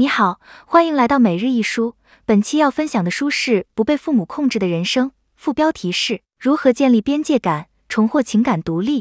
你好，欢迎来到每日一书。本期要分享的书是《不被父母控制的人生》，副标题是《如何建立边界感，重获情感独立》。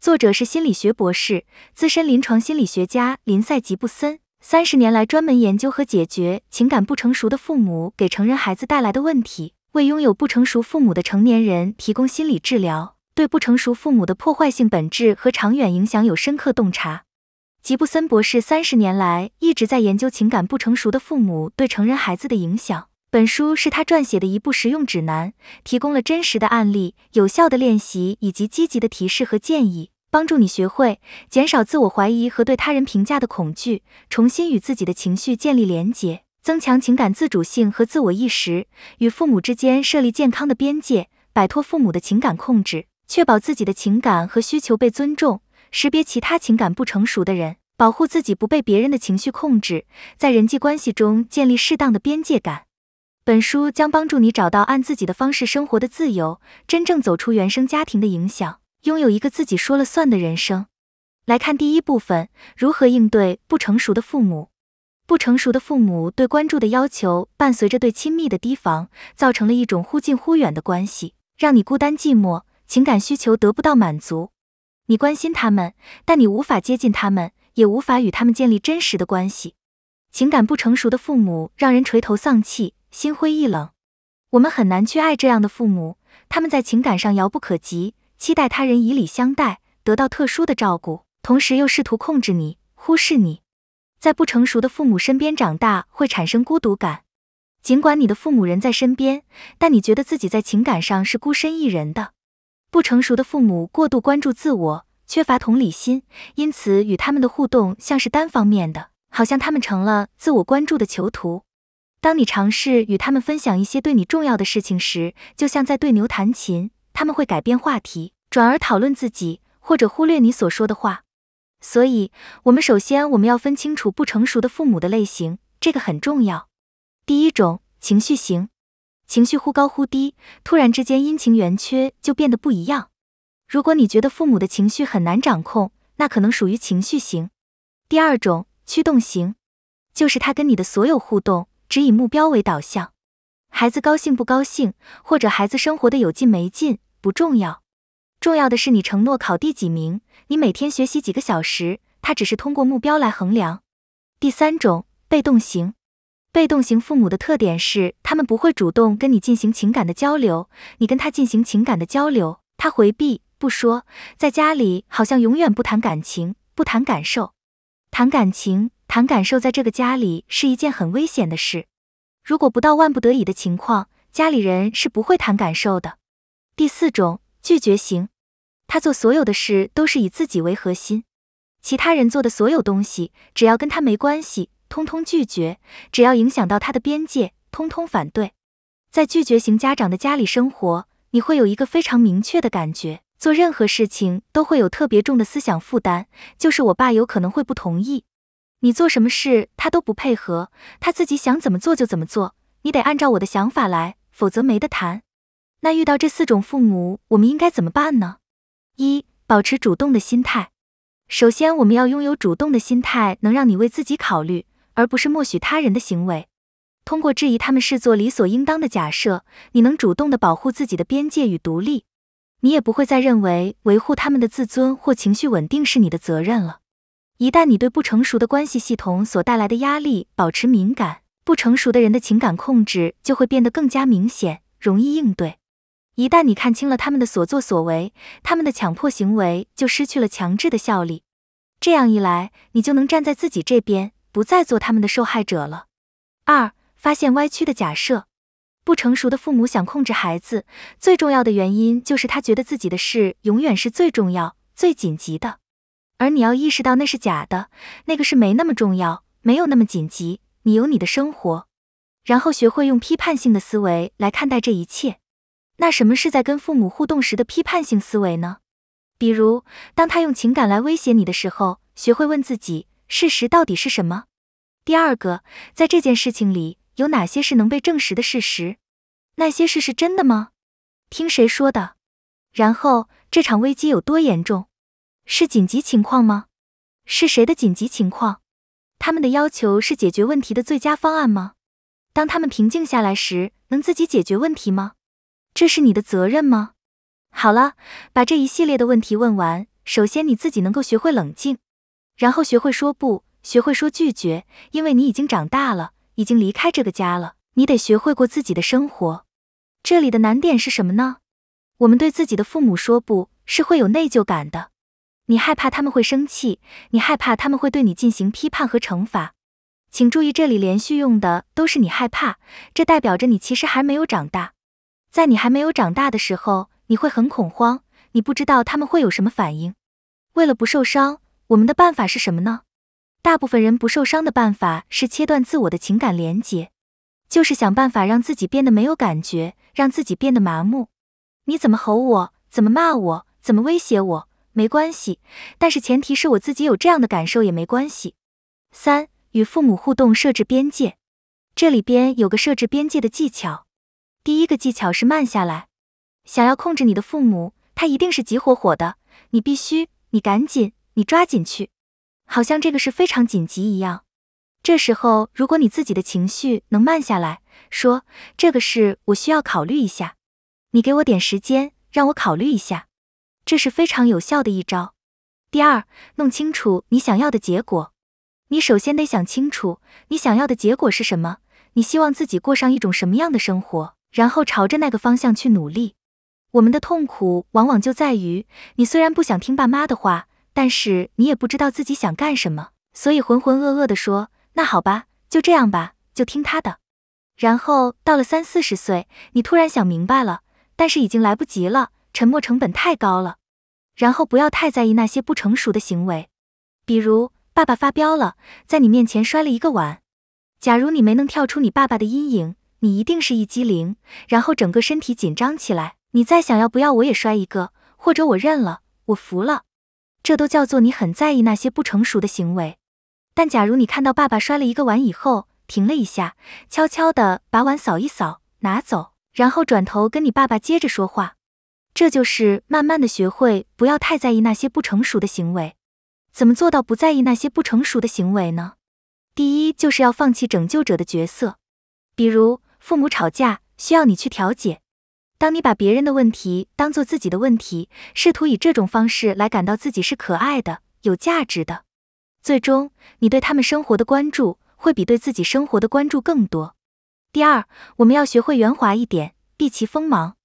作者是心理学博士、资深临床心理学家林赛·吉布森，三十年来专门研究和解决情感不成熟的父母给成人孩子带来的问题，为拥有不成熟父母的成年人提供心理治疗，对不成熟父母的破坏性本质和长远影响有深刻洞察。吉布森博士三十年来一直在研究情感不成熟的父母对成人孩子的影响。本书是他撰写的一部实用指南，提供了真实的案例、有效的练习以及积极的提示和建议，帮助你学会减少自我怀疑和对他人评价的恐惧，重新与自己的情绪建立连结，增强情感自主性和自我意识，与父母之间设立健康的边界，摆脱父母的情感控制，确保自己的情感和需求被尊重。识别其他情感不成熟的人，保护自己不被别人的情绪控制，在人际关系中建立适当的边界感。本书将帮助你找到按自己的方式生活的自由，真正走出原生家庭的影响，拥有一个自己说了算的人生。来看第一部分：如何应对不成熟的父母？不成熟的父母对关注的要求，伴随着对亲密的提防，造成了一种忽近忽远的关系，让你孤单寂寞，情感需求得不到满足。你关心他们，但你无法接近他们，也无法与他们建立真实的关系。情感不成熟的父母让人垂头丧气、心灰意冷。我们很难去爱这样的父母，他们在情感上遥不可及，期待他人以礼相待，得到特殊的照顾，同时又试图控制你、忽视你。在不成熟的父母身边长大，会产生孤独感。尽管你的父母人在身边，但你觉得自己在情感上是孤身一人的。不成熟的父母过度关注自我，缺乏同理心，因此与他们的互动像是单方面的，好像他们成了自我关注的囚徒。当你尝试与他们分享一些对你重要的事情时，就像在对牛弹琴，他们会改变话题，转而讨论自己，或者忽略你所说的话。所以，我们首先我们要分清楚不成熟的父母的类型，这个很重要。第一种，情绪型。情绪忽高忽低，突然之间阴晴圆缺就变得不一样。如果你觉得父母的情绪很难掌控，那可能属于情绪型。第二种驱动型，就是他跟你的所有互动只以目标为导向，孩子高兴不高兴，或者孩子生活的有劲没劲不重要，重要的是你承诺考第几名，你每天学习几个小时，他只是通过目标来衡量。第三种被动型。被动型父母的特点是，他们不会主动跟你进行情感的交流，你跟他进行情感的交流，他回避不说，在家里好像永远不谈感情，不谈感受，谈感情、谈感受在这个家里是一件很危险的事。如果不到万不得已的情况，家里人是不会谈感受的。第四种，拒绝型，他做所有的事都是以自己为核心，其他人做的所有东西，只要跟他没关系。通通拒绝，只要影响到他的边界，通通反对。在拒绝型家长的家里生活，你会有一个非常明确的感觉，做任何事情都会有特别重的思想负担。就是我爸有可能会不同意，你做什么事他都不配合，他自己想怎么做就怎么做，你得按照我的想法来，否则没得谈。那遇到这四种父母，我们应该怎么办呢？一、保持主动的心态。首先，我们要拥有主动的心态，能让你为自己考虑。而不是默许他人的行为，通过质疑他们视作理所应当的假设，你能主动的保护自己的边界与独立，你也不会再认为维护他们的自尊或情绪稳定是你的责任了。一旦你对不成熟的关系系统所带来的压力保持敏感，不成熟的人的情感控制就会变得更加明显，容易应对。一旦你看清了他们的所作所为，他们的强迫行为就失去了强制的效力，这样一来，你就能站在自己这边。不再做他们的受害者了。二，发现歪曲的假设。不成熟的父母想控制孩子，最重要的原因就是他觉得自己的事永远是最重要、最紧急的。而你要意识到那是假的，那个事没那么重要，没有那么紧急。你有你的生活。然后学会用批判性的思维来看待这一切。那什么是在跟父母互动时的批判性思维呢？比如，当他用情感来威胁你的时候，学会问自己，事实到底是什么？第二个，在这件事情里有哪些是能被证实的事实？那些事是真的吗？听谁说的？然后这场危机有多严重？是紧急情况吗？是谁的紧急情况？他们的要求是解决问题的最佳方案吗？当他们平静下来时，能自己解决问题吗？这是你的责任吗？好了，把这一系列的问题问完。首先，你自己能够学会冷静，然后学会说不。学会说拒绝，因为你已经长大了，已经离开这个家了。你得学会过自己的生活。这里的难点是什么呢？我们对自己的父母说不，是会有内疚感的。你害怕他们会生气，你害怕他们会对你进行批判和惩罚。请注意，这里连续用的都是“你害怕”，这代表着你其实还没有长大。在你还没有长大的时候，你会很恐慌，你不知道他们会有什么反应。为了不受伤，我们的办法是什么呢？大部分人不受伤的办法是切断自我的情感连接，就是想办法让自己变得没有感觉，让自己变得麻木。你怎么吼我，怎么骂我，怎么威胁我，没关系。但是前提是我自己有这样的感受也没关系。三、与父母互动设置边界，这里边有个设置边界的技巧。第一个技巧是慢下来。想要控制你的父母，他一定是急火火的。你必须，你赶紧，你抓紧去。好像这个事非常紧急一样。这时候，如果你自己的情绪能慢下来说，这个事我需要考虑一下，你给我点时间，让我考虑一下，这是非常有效的一招。第二，弄清楚你想要的结果。你首先得想清楚你想要的结果是什么，你希望自己过上一种什么样的生活，然后朝着那个方向去努力。我们的痛苦往往就在于，你虽然不想听爸妈的话。但是你也不知道自己想干什么，所以浑浑噩噩的说：“那好吧，就这样吧，就听他的。”然后到了三四十岁，你突然想明白了，但是已经来不及了，沉默成本太高了。然后不要太在意那些不成熟的行为，比如爸爸发飙了，在你面前摔了一个碗。假如你没能跳出你爸爸的阴影，你一定是一激灵，然后整个身体紧张起来。你再想要不要我也摔一个，或者我认了，我服了。这都叫做你很在意那些不成熟的行为，但假如你看到爸爸摔了一个碗以后，停了一下，悄悄的把碗扫一扫拿走，然后转头跟你爸爸接着说话，这就是慢慢的学会不要太在意那些不成熟的行为。怎么做到不在意那些不成熟的行为呢？第一就是要放弃拯救者的角色，比如父母吵架需要你去调解。当你把别人的问题当做自己的问题，试图以这种方式来感到自己是可爱的、有价值的，最终你对他们生活的关注会比对自己生活的关注更多。第二，我们要学会圆滑一点，避其锋芒。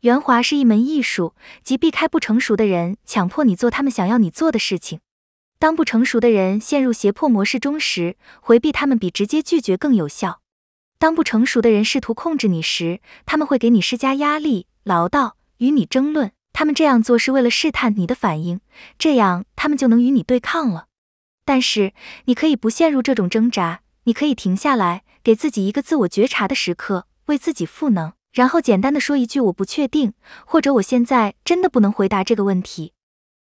圆滑是一门艺术，即避开不成熟的人，强迫你做他们想要你做的事情。当不成熟的人陷入胁迫模式中时，回避他们比直接拒绝更有效。当不成熟的人试图控制你时，他们会给你施加压力、唠叨、与你争论。他们这样做是为了试探你的反应，这样他们就能与你对抗了。但是你可以不陷入这种挣扎，你可以停下来，给自己一个自我觉察的时刻，为自己赋能，然后简单的说一句“我不确定”或者“我现在真的不能回答这个问题”。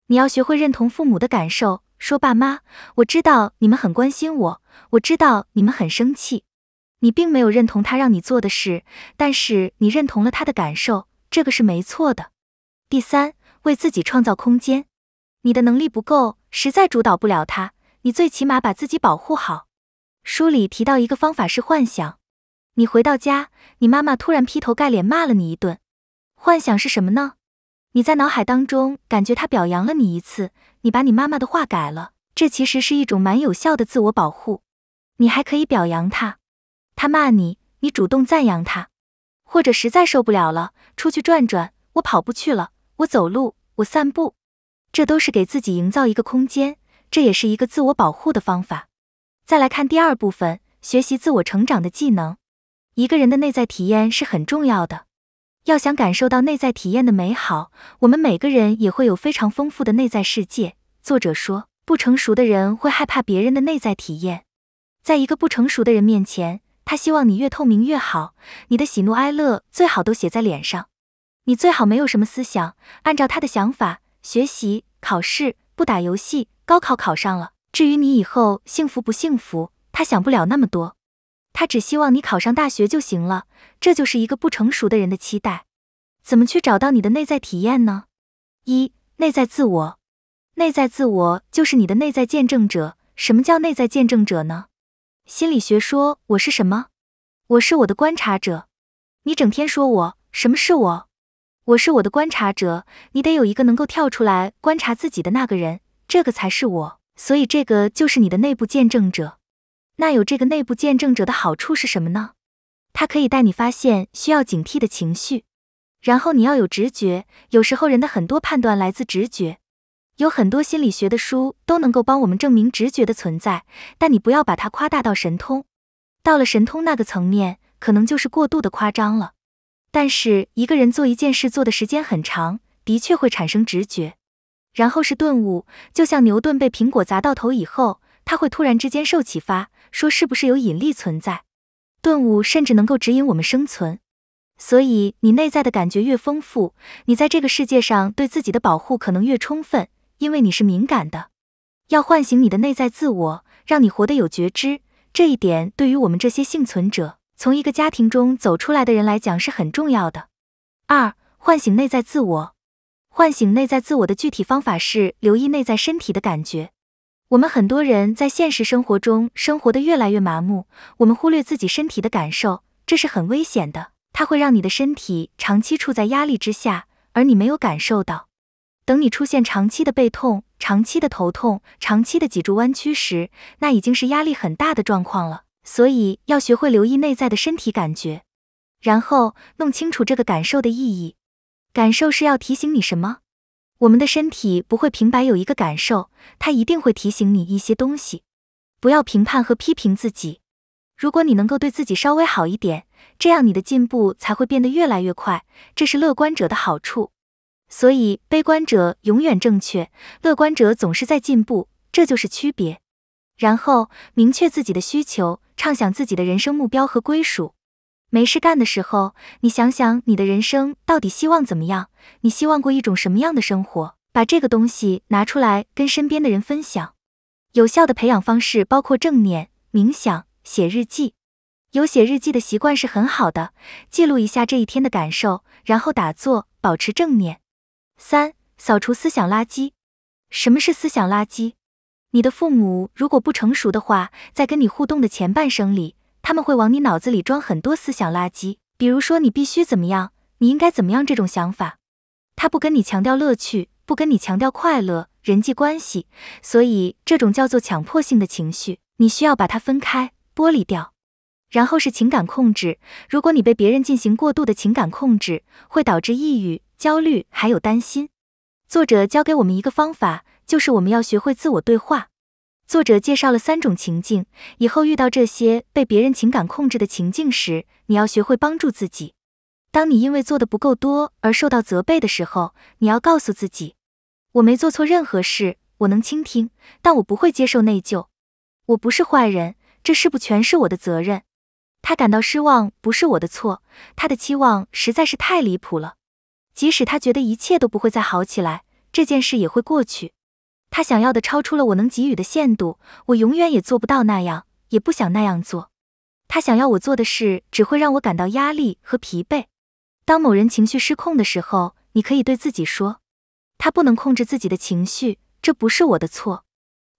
你要学会认同父母的感受，说：“爸妈，我知道你们很关心我，我知道你们很生气。”你并没有认同他让你做的事，但是你认同了他的感受，这个是没错的。第三，为自己创造空间。你的能力不够，实在主导不了他，你最起码把自己保护好。书里提到一个方法是幻想。你回到家，你妈妈突然劈头盖脸骂了你一顿。幻想是什么呢？你在脑海当中感觉他表扬了你一次，你把你妈妈的话改了。这其实是一种蛮有效的自我保护。你还可以表扬他。他骂你，你主动赞扬他，或者实在受不了了，出去转转。我跑步去了，我走路，我散步，这都是给自己营造一个空间，这也是一个自我保护的方法。再来看第二部分，学习自我成长的技能。一个人的内在体验是很重要的，要想感受到内在体验的美好，我们每个人也会有非常丰富的内在世界。作者说，不成熟的人会害怕别人的内在体验，在一个不成熟的人面前。他希望你越透明越好，你的喜怒哀乐最好都写在脸上，你最好没有什么思想，按照他的想法学习、考试，不打游戏。高考考上了，至于你以后幸福不幸福，他想不了那么多，他只希望你考上大学就行了。这就是一个不成熟的人的期待。怎么去找到你的内在体验呢？一、内在自我，内在自我就是你的内在见证者。什么叫内在见证者呢？心理学说，我是什么？我是我的观察者。你整天说我什么是我？我是我的观察者。你得有一个能够跳出来观察自己的那个人，这个才是我。所以这个就是你的内部见证者。那有这个内部见证者的好处是什么呢？他可以带你发现需要警惕的情绪。然后你要有直觉，有时候人的很多判断来自直觉。有很多心理学的书都能够帮我们证明直觉的存在，但你不要把它夸大到神通。到了神通那个层面，可能就是过度的夸张了。但是一个人做一件事做的时间很长，的确会产生直觉，然后是顿悟，就像牛顿被苹果砸到头以后，他会突然之间受启发，说是不是有引力存在。顿悟甚至能够指引我们生存。所以你内在的感觉越丰富，你在这个世界上对自己的保护可能越充分。因为你是敏感的，要唤醒你的内在自我，让你活得有觉知。这一点对于我们这些幸存者，从一个家庭中走出来的人来讲是很重要的。二、唤醒内在自我。唤醒内在自我的具体方法是留意内在身体的感觉。我们很多人在现实生活中生活的越来越麻木，我们忽略自己身体的感受，这是很危险的。它会让你的身体长期处在压力之下，而你没有感受到。等你出现长期的背痛、长期的头痛、长期的脊柱弯曲时，那已经是压力很大的状况了。所以要学会留意内在的身体感觉，然后弄清楚这个感受的意义。感受是要提醒你什么？我们的身体不会平白有一个感受，它一定会提醒你一些东西。不要评判和批评自己。如果你能够对自己稍微好一点，这样你的进步才会变得越来越快。这是乐观者的好处。所以，悲观者永远正确，乐观者总是在进步，这就是区别。然后，明确自己的需求，畅想自己的人生目标和归属。没事干的时候，你想想你的人生到底希望怎么样？你希望过一种什么样的生活？把这个东西拿出来跟身边的人分享。有效的培养方式包括正念、冥想、写日记。有写日记的习惯是很好的，记录一下这一天的感受，然后打坐，保持正念。三、扫除思想垃圾。什么是思想垃圾？你的父母如果不成熟的话，在跟你互动的前半生里，他们会往你脑子里装很多思想垃圾，比如说你必须怎么样，你应该怎么样这种想法。他不跟你强调乐趣，不跟你强调快乐、人际关系，所以这种叫做强迫性的情绪，你需要把它分开、剥离掉。然后是情感控制，如果你被别人进行过度的情感控制，会导致抑郁。焦虑还有担心，作者教给我们一个方法，就是我们要学会自我对话。作者介绍了三种情境，以后遇到这些被别人情感控制的情境时，你要学会帮助自己。当你因为做的不够多而受到责备的时候，你要告诉自己：我没做错任何事，我能倾听，但我不会接受内疚。我不是坏人，这事不全是我的责任。他感到失望，不是我的错。他的期望实在是太离谱了。即使他觉得一切都不会再好起来，这件事也会过去。他想要的超出了我能给予的限度，我永远也做不到那样，也不想那样做。他想要我做的事只会让我感到压力和疲惫。当某人情绪失控的时候，你可以对自己说：“他不能控制自己的情绪，这不是我的错。”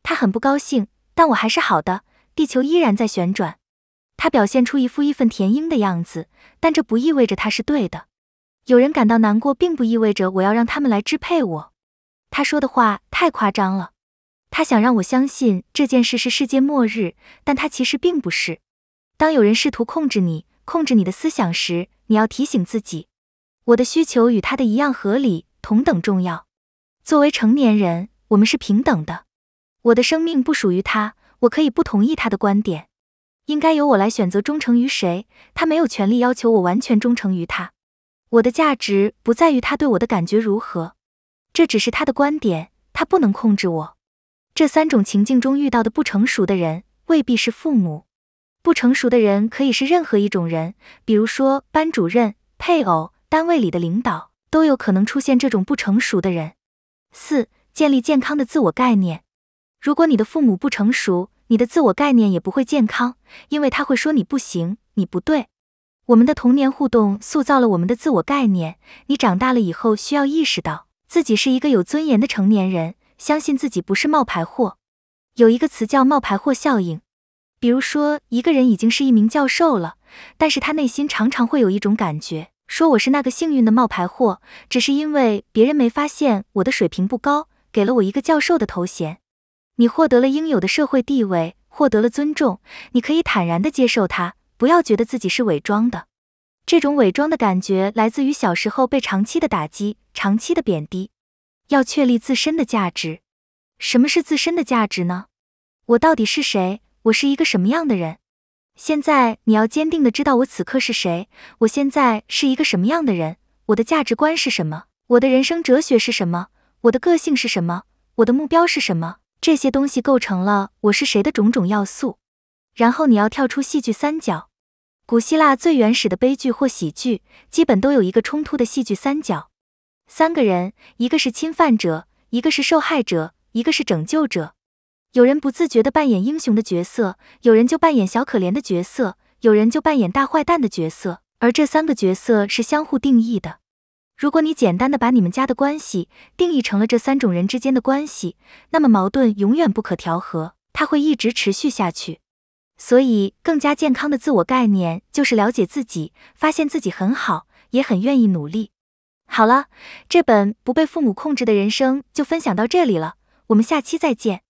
他很不高兴，但我还是好的。地球依然在旋转。他表现出一副义愤填膺的样子，但这不意味着他是对的。有人感到难过，并不意味着我要让他们来支配我。他说的话太夸张了，他想让我相信这件事是世界末日，但他其实并不是。当有人试图控制你、控制你的思想时，你要提醒自己，我的需求与他的一样合理、同等重要。作为成年人，我们是平等的。我的生命不属于他，我可以不同意他的观点。应该由我来选择忠诚于谁，他没有权利要求我完全忠诚于他。我的价值不在于他对我的感觉如何，这只是他的观点，他不能控制我。这三种情境中遇到的不成熟的人未必是父母，不成熟的人可以是任何一种人，比如说班主任、配偶、单位里的领导，都有可能出现这种不成熟的人。四、建立健康的自我概念。如果你的父母不成熟，你的自我概念也不会健康，因为他会说你不行，你不对。我们的童年互动塑造了我们的自我概念。你长大了以后，需要意识到自己是一个有尊严的成年人，相信自己不是冒牌货。有一个词叫“冒牌货效应”。比如说，一个人已经是一名教授了，但是他内心常常会有一种感觉，说我是那个幸运的冒牌货，只是因为别人没发现我的水平不高，给了我一个教授的头衔。你获得了应有的社会地位，获得了尊重，你可以坦然地接受它。不要觉得自己是伪装的，这种伪装的感觉来自于小时候被长期的打击、长期的贬低。要确立自身的价值，什么是自身的价值呢？我到底是谁？我是一个什么样的人？现在你要坚定地知道我此刻是谁，我现在是一个什么样的人？我的价值观是什么？我的人生哲学是什么？我的个性是什么？我的目标是什么？这些东西构成了我是谁的种种要素。然后你要跳出戏剧三角。古希腊最原始的悲剧或喜剧，基本都有一个冲突的戏剧三角，三个人，一个是侵犯者，一个是受害者，一个是拯救者。有人不自觉地扮演英雄的角色，有人就扮演小可怜的角色，有人就扮演大坏蛋的角色。而这三个角色是相互定义的。如果你简单的把你们家的关系定义成了这三种人之间的关系，那么矛盾永远不可调和，它会一直持续下去。所以，更加健康的自我概念就是了解自己，发现自己很好，也很愿意努力。好了，这本不被父母控制的人生就分享到这里了，我们下期再见。